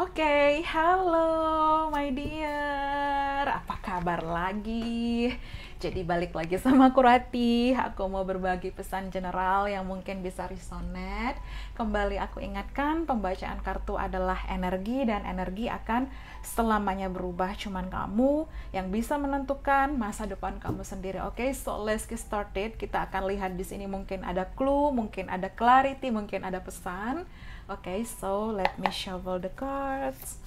Oke, okay, halo my dear. Apa kabar lagi? Jadi balik lagi sama aku Rati. Aku mau berbagi pesan general yang mungkin bisa resonate. Kembali aku ingatkan, pembacaan kartu adalah energi dan energi akan selamanya berubah. Cuman kamu yang bisa menentukan masa depan kamu sendiri. Oke, okay? so let's get started. Kita akan lihat di sini mungkin ada clue, mungkin ada clarity, mungkin ada pesan. Okay, so let me shovel the cards.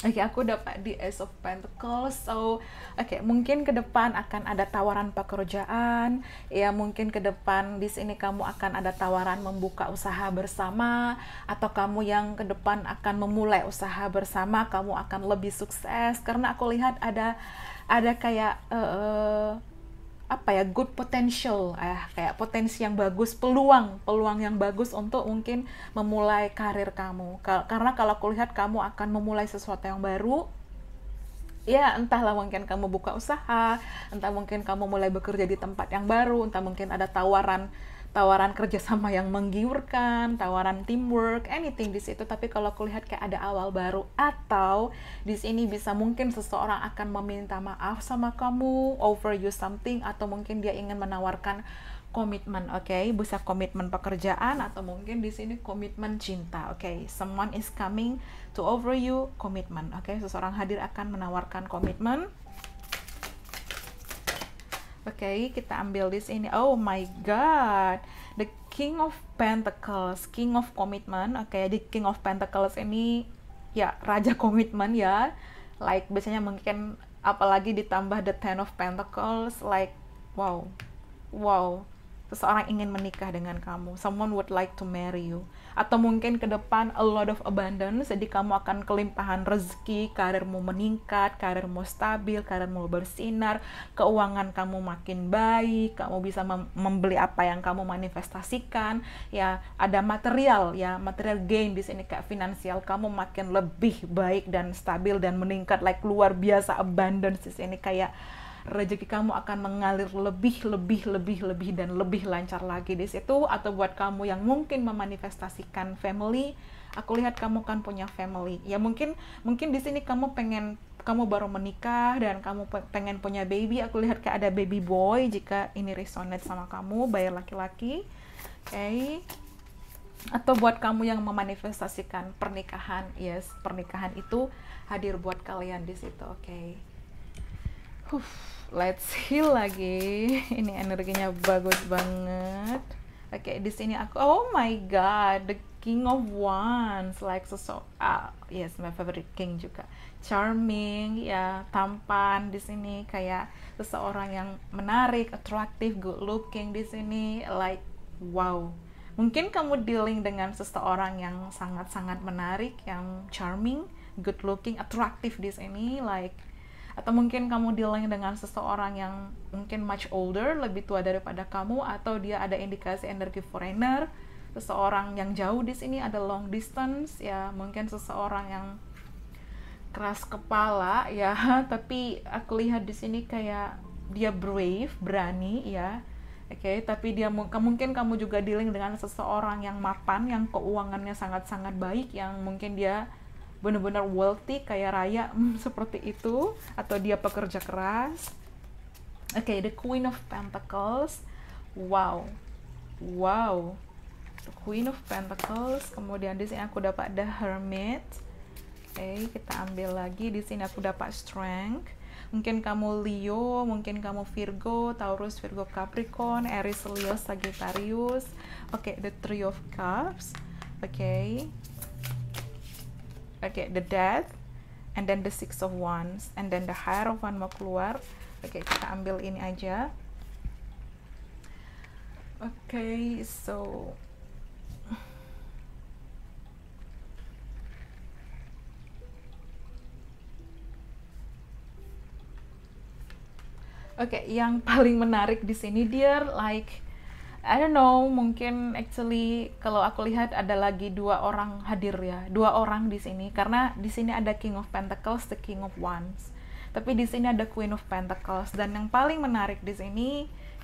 Oke, okay, aku dapat di Ace of Pentacles. So, Oke, okay, mungkin ke depan akan ada tawaran pekerjaan, ya mungkin ke depan di sini kamu akan ada tawaran membuka usaha bersama, atau kamu yang ke depan akan memulai usaha bersama, kamu akan lebih sukses karena aku lihat ada ada kayak uh, apa ya good potential eh, kayak potensi yang bagus peluang peluang yang bagus untuk mungkin memulai karir kamu karena kalau aku lihat kamu akan memulai sesuatu yang baru ya entahlah mungkin kamu buka usaha, entah mungkin kamu mulai bekerja di tempat yang baru, entah mungkin ada tawaran tawaran kerjasama yang menggiurkan, tawaran teamwork, anything di situ. Tapi kalau kulihat kayak ada awal baru atau di sini bisa mungkin seseorang akan meminta maaf sama kamu over you something atau mungkin dia ingin menawarkan komitmen, oke? Okay? Bisa komitmen pekerjaan atau mungkin di sini komitmen cinta, oke? Okay? Someone is coming to over you komitmen, oke? Okay? Seseorang hadir akan menawarkan komitmen. Oke, okay, kita ambil di sini. Oh my god. The King of Pentacles, King of Commitment. Oke, okay, di King of Pentacles ini ya raja komitmen ya. Like biasanya mungkin apalagi ditambah the Ten of Pentacles like wow wow seseorang ingin menikah dengan kamu, someone would like to marry you, atau mungkin ke depan a lot of abundance, jadi kamu akan kelimpahan rezeki, karirmu meningkat, karirmu stabil, karirmu bersinar, keuangan kamu makin baik, kamu bisa mem membeli apa yang kamu manifestasikan, ya ada material ya material gain di sini kayak finansial kamu makin lebih baik dan stabil dan meningkat like luar biasa abundance di sini kayak rezeki kamu akan mengalir lebih, lebih, lebih, lebih, dan lebih lancar lagi di situ. Atau buat kamu yang mungkin memanifestasikan family, aku lihat kamu kan punya family. Ya mungkin, mungkin di sini kamu pengen kamu baru menikah dan kamu pengen punya baby. Aku lihat kayak ada baby boy jika ini resonate sama kamu, bayar laki-laki. Oke. Okay atau buat kamu yang memanifestasikan pernikahan, yes, pernikahan itu hadir buat kalian di situ, oke. Okay. Huh, let's heal lagi. Ini energinya bagus banget. Oke, okay, di sini aku oh my god, the King of Wands like sosok ah, yes, my favorite king juga. Charming, ya, tampan di sini kayak seseorang yang menarik, attractive, good looking di sini like wow. Mungkin kamu dealing dengan seseorang yang sangat-sangat menarik, yang charming, good looking, attractive di sini like atau mungkin kamu dealing dengan seseorang yang mungkin much older lebih tua daripada kamu atau dia ada indikasi energi foreigner seseorang yang jauh di sini ada long distance ya mungkin seseorang yang keras kepala ya tapi aku lihat di sini kayak dia brave berani ya oke okay, tapi dia mungkin kamu juga dealing dengan seseorang yang mapan yang keuangannya sangat-sangat baik yang mungkin dia bener-bener wealthy kayak raya hmm, seperti itu atau dia pekerja keras oke okay, the queen of pentacles wow wow the queen of pentacles kemudian di sini aku dapat the hermit oke okay, kita ambil lagi di sini aku dapat strength mungkin kamu Leo, mungkin kamu Virgo, Taurus, Virgo, Capricorn, Aries, Leo, Sagittarius. Oke, okay, the Three of Cups. Oke. Okay okay the death and then the six of wands and then the hierophant mau keluar oke okay, kita ambil ini aja oke okay, so Oke, okay, yang paling menarik di sini dia like I don't know, mungkin actually kalau aku lihat ada lagi dua orang hadir ya, dua orang di sini karena di sini ada King of Pentacles, the King of Wands. Tapi di sini ada Queen of Pentacles dan yang paling menarik di sini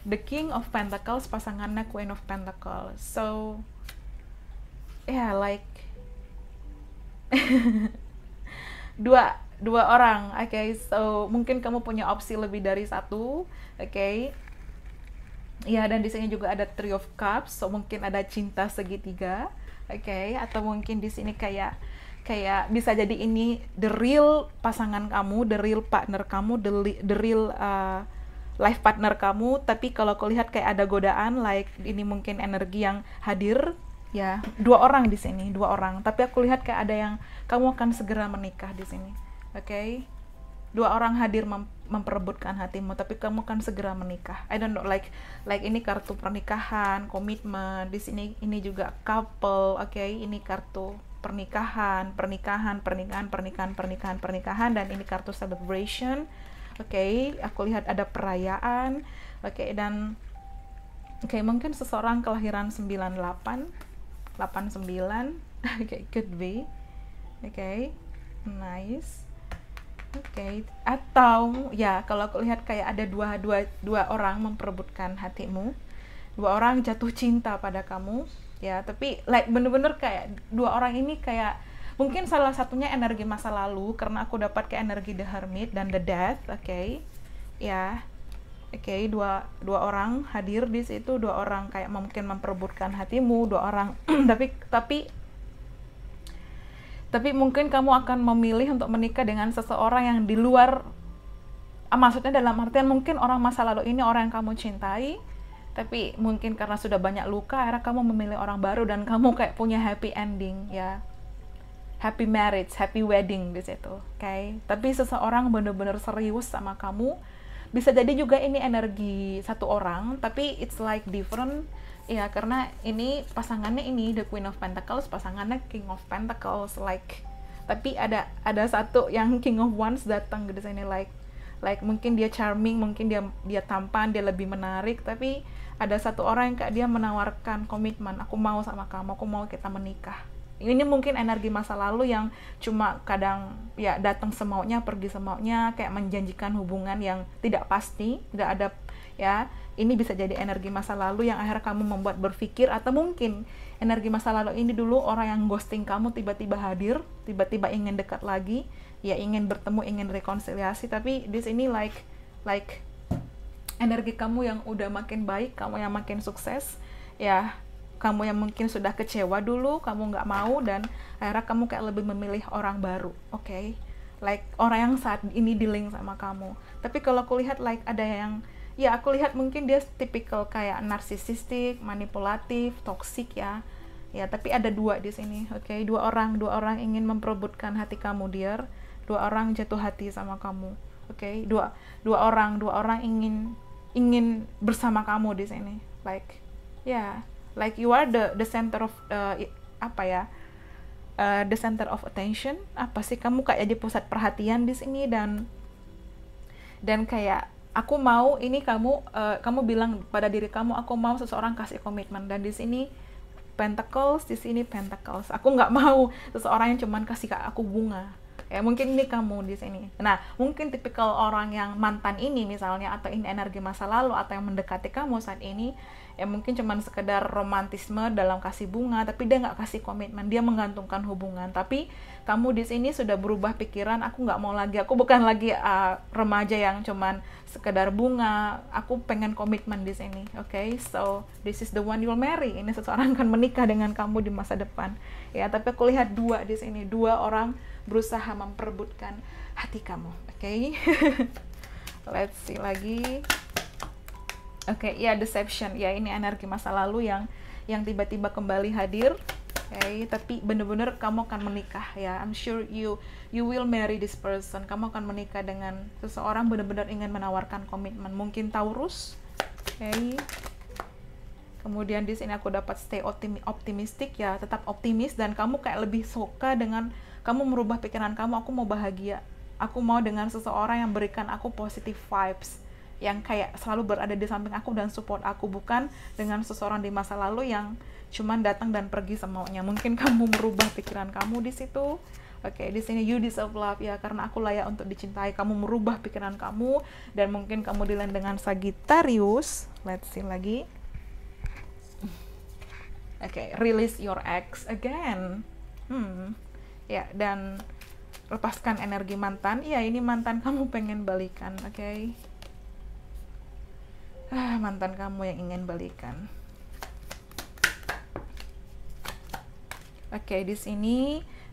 the King of Pentacles pasangannya Queen of Pentacles. So yeah, like dua dua orang, oke. Okay, so mungkin kamu punya opsi lebih dari satu, oke. Okay Iya, dan di sini juga ada Three of Cups, so mungkin ada cinta segitiga. Oke, okay? atau mungkin di sini kayak kayak bisa jadi ini the real pasangan kamu, the real partner kamu, the, the real uh, life partner kamu, tapi kalau kulihat kayak ada godaan like ini mungkin energi yang hadir ya. Dua orang di sini, dua orang. Tapi aku lihat kayak ada yang kamu akan segera menikah di sini. Oke. Okay? Dua orang hadir mem memperebutkan hatimu tapi kamu kan segera menikah I don't know like like ini kartu pernikahan komitmen di sini ini juga couple oke okay? ini kartu pernikahan pernikahan pernikahan pernikahan pernikahan pernikahan dan ini kartu celebration oke okay? aku lihat ada perayaan oke okay? dan oke okay, mungkin seseorang kelahiran 98 89 oke okay, could be oke okay? nice Oke. Okay. Atau ya kalau aku lihat kayak ada dua dua dua orang memperebutkan hatimu, dua orang jatuh cinta pada kamu, ya. Tapi like bener-bener kayak dua orang ini kayak mungkin salah satunya energi masa lalu karena aku dapat ke energi the hermit dan the death, oke. Okay. Ya. Oke, okay, dua dua orang hadir di situ, dua orang kayak mungkin memperebutkan hatimu, dua orang tapi tapi tapi mungkin kamu akan memilih untuk menikah dengan seseorang yang di luar ah, maksudnya dalam artian mungkin orang masa lalu ini orang yang kamu cintai tapi mungkin karena sudah banyak luka akhirnya kamu memilih orang baru dan kamu kayak punya happy ending ya happy marriage happy wedding di situ oke okay? tapi seseorang benar-benar serius sama kamu bisa jadi juga ini energi satu orang tapi it's like different ya karena ini pasangannya ini the queen of pentacles pasangannya king of pentacles like tapi ada ada satu yang king of wands datang ke desainnya like like mungkin dia charming mungkin dia dia tampan dia lebih menarik tapi ada satu orang yang kayak dia menawarkan komitmen aku mau sama kamu aku mau kita menikah ini mungkin energi masa lalu yang cuma kadang ya datang semaunya pergi semaunya kayak menjanjikan hubungan yang tidak pasti tidak ada ya ini bisa jadi energi masa lalu yang akhirnya kamu membuat berpikir atau mungkin energi masa lalu ini dulu orang yang ghosting kamu tiba-tiba hadir tiba-tiba ingin dekat lagi ya ingin bertemu ingin rekonsiliasi tapi di sini like like energi kamu yang udah makin baik kamu yang makin sukses ya kamu yang mungkin sudah kecewa dulu kamu nggak mau dan akhirnya kamu kayak lebih memilih orang baru oke okay? like orang yang saat ini dealing sama kamu tapi kalau aku lihat like ada yang ya aku lihat mungkin dia tipikal kayak narsisistik, manipulatif, toksik ya. Ya, tapi ada dua di sini. Oke, okay? dua orang, dua orang ingin memperebutkan hati kamu, dear. Dua orang jatuh hati sama kamu. Oke, okay? dua dua orang, dua orang ingin ingin bersama kamu di sini. Like ya, yeah, like you are the the center of uh, apa ya? uh, the center of attention apa sih kamu kayak jadi pusat perhatian di sini dan dan kayak aku mau ini kamu uh, kamu bilang pada diri kamu aku mau seseorang kasih komitmen dan di sini pentacles di sini pentacles aku nggak mau seseorang yang cuman kasih ke aku bunga ya mungkin ini kamu di sini nah mungkin tipikal orang yang mantan ini misalnya atau ini energi masa lalu atau yang mendekati kamu saat ini ya mungkin cuman sekedar romantisme dalam kasih bunga tapi dia nggak kasih komitmen dia menggantungkan hubungan tapi kamu di sini sudah berubah pikiran aku nggak mau lagi aku bukan lagi uh, remaja yang cuman sekedar bunga aku pengen komitmen di sini oke okay? so this is the one you'll marry ini seseorang akan menikah dengan kamu di masa depan ya tapi aku lihat dua di sini dua orang berusaha memperebutkan hati kamu. Oke. Okay? Let's see lagi. Oke, okay, ya yeah, deception. Ya yeah, ini energi masa lalu yang yang tiba-tiba kembali hadir. Oke, okay, tapi bener-bener kamu akan menikah ya. I'm sure you you will marry this person. Kamu akan menikah dengan seseorang bener-bener ingin menawarkan komitmen. Mungkin Taurus. Oke. Okay. Kemudian di sini aku dapat stay optimistik ya, tetap optimis dan kamu kayak lebih suka dengan kamu merubah pikiran kamu aku mau bahagia aku mau dengan seseorang yang berikan aku positive vibes yang kayak selalu berada di samping aku dan support aku bukan dengan seseorang di masa lalu yang cuman datang dan pergi semaunya mungkin kamu merubah pikiran kamu di situ oke okay, di sini you deserve love ya karena aku layak untuk dicintai kamu merubah pikiran kamu dan mungkin kamu dilan dengan Sagittarius let's see lagi oke okay, release your ex again hmm ya dan lepaskan energi mantan iya ini mantan kamu pengen balikan oke okay? ah mantan kamu yang ingin balikan oke okay, di sini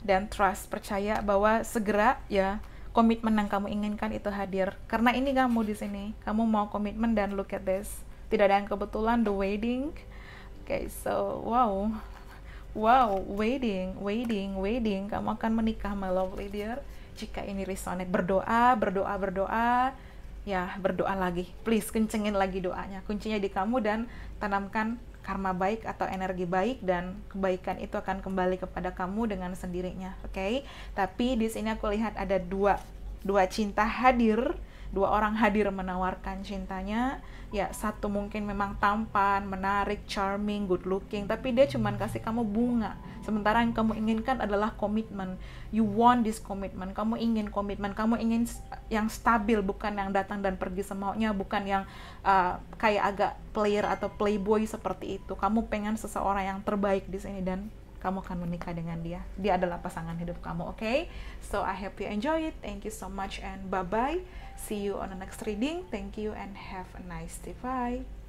dan trust percaya bahwa segera ya komitmen yang kamu inginkan itu hadir karena ini kamu di sini kamu mau komitmen dan look at this tidak ada yang kebetulan the wedding oke okay, so wow Wow, wedding, wedding, wedding. Kamu akan menikah, my lovely dear. Jika ini resonate, berdoa, berdoa, berdoa. Ya, berdoa lagi. Please, kencengin lagi doanya. Kuncinya di kamu dan tanamkan karma baik atau energi baik dan kebaikan itu akan kembali kepada kamu dengan sendirinya, oke? Okay? Tapi di sini aku lihat ada dua dua cinta hadir dua orang hadir menawarkan cintanya ya satu mungkin memang tampan menarik charming good looking tapi dia cuman kasih kamu bunga sementara yang kamu inginkan adalah komitmen you want this commitment kamu ingin komitmen kamu ingin yang stabil bukan yang datang dan pergi semaunya bukan yang uh, kayak agak player atau playboy seperti itu kamu pengen seseorang yang terbaik di sini dan kamu akan menikah dengan dia. Dia adalah pasangan hidup kamu, oke? Okay? So I hope you enjoy it. Thank you so much and bye-bye. See you on the next reading. Thank you and have a nice day. Bye.